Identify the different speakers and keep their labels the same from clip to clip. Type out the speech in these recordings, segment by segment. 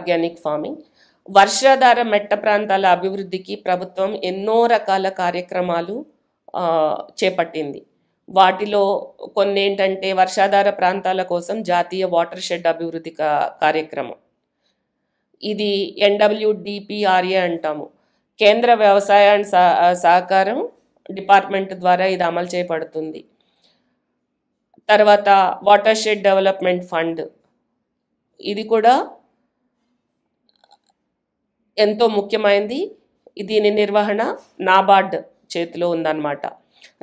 Speaker 1: organic farming వర్షాధార మెట్ట ప్రాంతాల అభివృద్ధికి ప్రభుత్వం ఎన్నో రకాల కార్యక్రమాలు చేపట్టింది వాటిలో కొన్ని ఏంటంటే వర్షాధార ప్రాంతాల కోసం జాతీయ వాటర్ షెడ్ అభివృద్ధి కార్యక్రమం ఇది ఎన్డబ్ల్యూడిపిఆర్ఏ అంటాము కేంద్ర వ్యవసాయ అండ్ సహకారం డిపార్ట్మెంట్ ద్వారా ఇది అమలు చేయబడుతుంది తర్వాత వాటర్ షెడ్ డెవలప్మెంట్ ఫండ్ ఇది కూడా ఎంతో ముఖ్యమైనది దీని నిర్వహణ నాబార్డ్ చేతిలో ఉందన్నమాట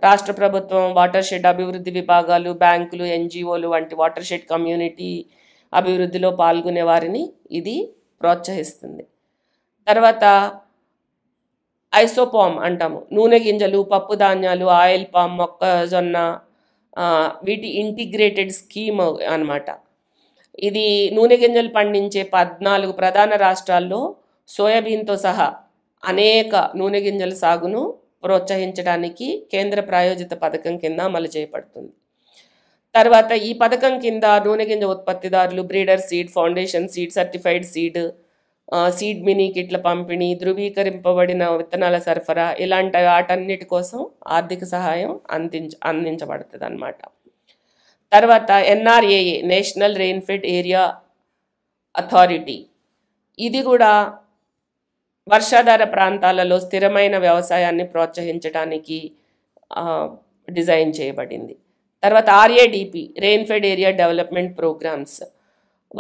Speaker 1: రాష్ట్ర ప్రభుత్వం వాటర్ షెడ్ అభివృద్ధి విభాగాలు బ్యాంకులు ఎన్జిఓలు వంటి వాటర్ షెడ్ కమ్యూనిటీ అభివృద్ధిలో పాల్గొనే వారిని ఇది ప్రోత్సహిస్తుంది తర్వాత ఐసోపామ్ అంటాము నూనె గింజలు పప్పు ధాన్యాలు ఆయిల్ పామ్ మొక్కజొన్న వీటి ఇంటిగ్రేటెడ్ స్కీమ్ అనమాట ఇది నూనె గింజలు పండించే పద్నాలుగు ప్రధాన రాష్ట్రాల్లో సోయాబీన్తో సహా అనేక నూనె గింజల సాగును ప్రోత్సహించడానికి కేంద్ర ప్రాయోజిత పథకం కింద అమలు చేయబడుతుంది తర్వాత ఈ పథకం కింద నూనె గింజ ఉత్పత్తిదారులు breeder seed foundation seed certified seed seed mini కిట్ల పంపిణీ ధృవీకరింపబడిన విత్తనాల సరఫరా ఇలాంటి వాటన్నిటి కోసం ఆర్థిక సహాయం అందించ అందించబడుతుంది అనమాట తర్వాత NRAA national rainfed area authority ఇది కూడా వర్షాధార ప్రాంతాలలో స్థిరమైన వ్యవసాయాన్ని ప్రోత్సహించడానికి డిజైన్ చేయబడింది తర్వాత RADP rainfed area development programmes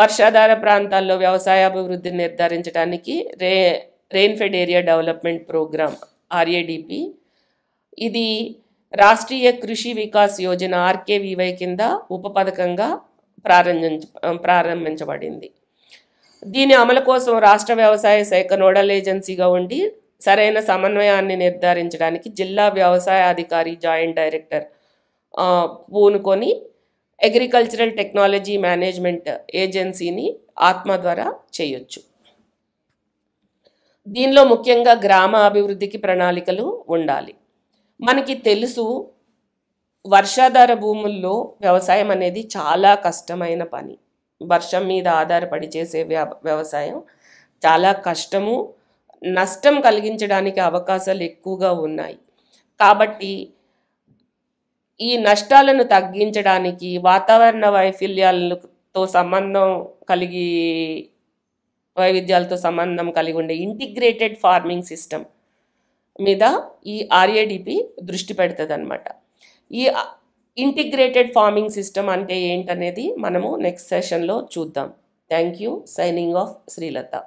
Speaker 1: వర్షాధార ప్రాంతాల్లో వ్యవసాయ అభివృద్ధిని నిర్ధారించడానికి రే rainfed area development programme RADP ఇది రాష్ట్రీయ కృషి వికాస్ యోజన ఆర్కేవివై కింద ఉప పథకంగా ప్రారంభించ ప్రారంభించబడింది దీని అమలు కోసం రాష్ట్ర వ్యవసాయ శాఖ నోడల్ ఏజెన్సీగా ఉండి సరైన సమన్వయాన్ని నిర్ధారించడానికి జిల్లా వ్యవసాయ అధికారి జాయింట్ డైరెక్టర్ పూనుకొని అగ్రికల్చరల్ టెక్నాలజీ మేనేజ్మెంట్ ఏజెన్సీని ఆత్మ ద్వారా చేయొచ్చు దీనిలో ముఖ్యంగా గ్రామ అభివృద్ధికి ప్రణాళికలు ఉండాలి మనకి తెలుసు వర్షాధార భూముల్లో వ్యవసాయం అనేది చాలా కష్టమైన పని వర్షం మీద ఆధారపడి చేసే వ్యవసాయం చాలా కష్టము నష్టం కలిగించడానికి అవకాశాలు ఎక్కువగా ఉన్నాయి కాబట్టి ఈ నష్టాలను తగ్గించడానికి వాతావరణ వైఫల్యాలతో సంబంధం కలిగి వైవిధ్యాలతో సంబంధం కలిగి ఉండే ఇంటిగ్రేటెడ్ ఫార్మింగ్ సిస్టమ్ మీద ఈ ఆర్ఏడిపి దృష్టి పెడుతుంది అన్నమాట ఈ ఇంటిగ్రేటెడ్ ఫార్మింగ్ సిస్టమ్ అంటే ఏంటనేది మనము నెక్స్ట్ సెషన్లో చూద్దాం thank you signing off Srilatha